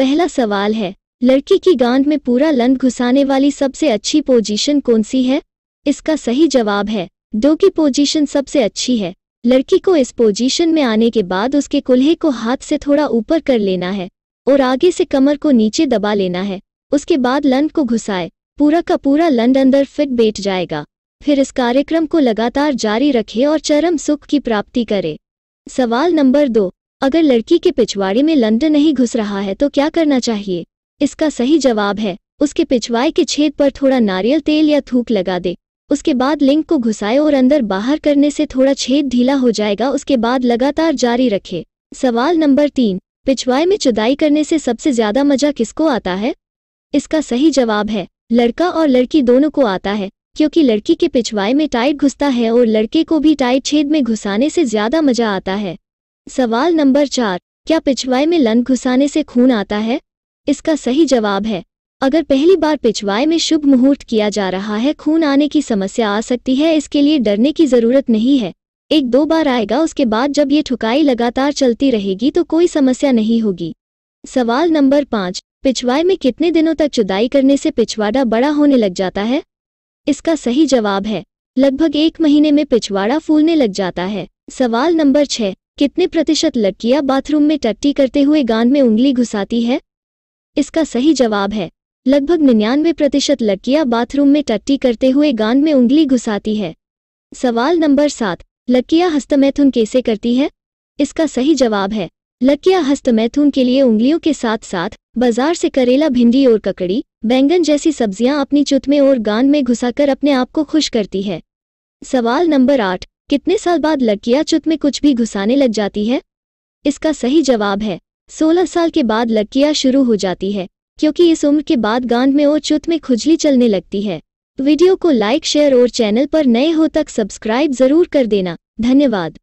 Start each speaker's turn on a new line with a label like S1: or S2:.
S1: पहला सवाल है लड़की की गांध में पूरा लंद घुसाने वाली सबसे अच्छी पोजीशन कौन सी है इसका सही जवाब है दो की पोजीशन सबसे अच्छी है लड़की को इस पोजीशन में आने के बाद उसके कुल्हे को हाथ से थोड़ा ऊपर कर लेना है और आगे से कमर को नीचे दबा लेना है उसके बाद लंड को घुसाए पूरा का पूरा लंड अंदर फिट बैठ जाएगा फिर इस कार्यक्रम को लगातार जारी रखे और चरम सुख की प्राप्ति करे सवाल नंबर दो अगर लड़की के पिछवाड़े में लंड नहीं घुस रहा है तो क्या करना चाहिए इसका सही जवाब है उसके पिछवाए के छेद पर थोड़ा नारियल तेल या थूक लगा दे उसके बाद लिंक को घुसाए और अंदर बाहर करने से थोड़ा छेद ढीला हो जाएगा उसके बाद लगातार जारी रखे सवाल नंबर तीन पिछवाए में चुदाई करने से सबसे ज्यादा मजा किसको आता है इसका सही जवाब है लड़का और लड़की दोनों को आता है क्योंकि लड़की के पिछवाए में टाइट घुसता है और लड़के को भी टाइट छेद में घुसाने से ज्यादा मजा आता है सवाल नंबर चार क्या पिछवाई में लन घुसाने से खून आता है इसका सही जवाब है अगर पहली बार पिछवाई में शुभ मुहूर्त किया जा रहा है खून आने की समस्या आ सकती है इसके लिए डरने की जरूरत नहीं है एक दो बार आएगा उसके बाद जब ये ठुकाई लगातार चलती रहेगी तो कोई समस्या नहीं होगी सवाल नंबर पाँच पिछवाई में कितने दिनों तक चुदाई करने से पिछवाड़ा बड़ा होने लग जाता है इसका सही जवाब है लगभग एक महीने में पिछवाड़ा फूलने लग जाता है सवाल नंबर छह कितने प्रतिशत लड़कियां बाथरूम में टट्टी करते हुए गान में उंगली घुसाती है इसका सही जवाब है लगभग निन्यानवे प्रतिशत लड़कियां बाथरूम में टट्टी करते हुए गान में उंगली घुसाती है सवाल नंबर सात लड़कियां हस्तमैथुन कैसे करती है इसका सही जवाब है लड़कियां हस्तमैथुन के लिए उंगलियों के साथ साथ बाजार से करेला भिंडी और ककड़ी बैंगन जैसी सब्जियां अपनी चुत में और गान में घुसाकर अपने आप को खुश करती है सवाल नंबर आठ कितने साल बाद लड़कियां चुत में कुछ भी घुसाने लग जाती है इसका सही जवाब है सोलह साल के बाद लड़कियां शुरू हो जाती है क्योंकि इस उम्र के बाद गांध में और चुत में खुजली चलने लगती है वीडियो को लाइक शेयर और चैनल पर नए हो तक सब्सक्राइब जरूर कर देना धन्यवाद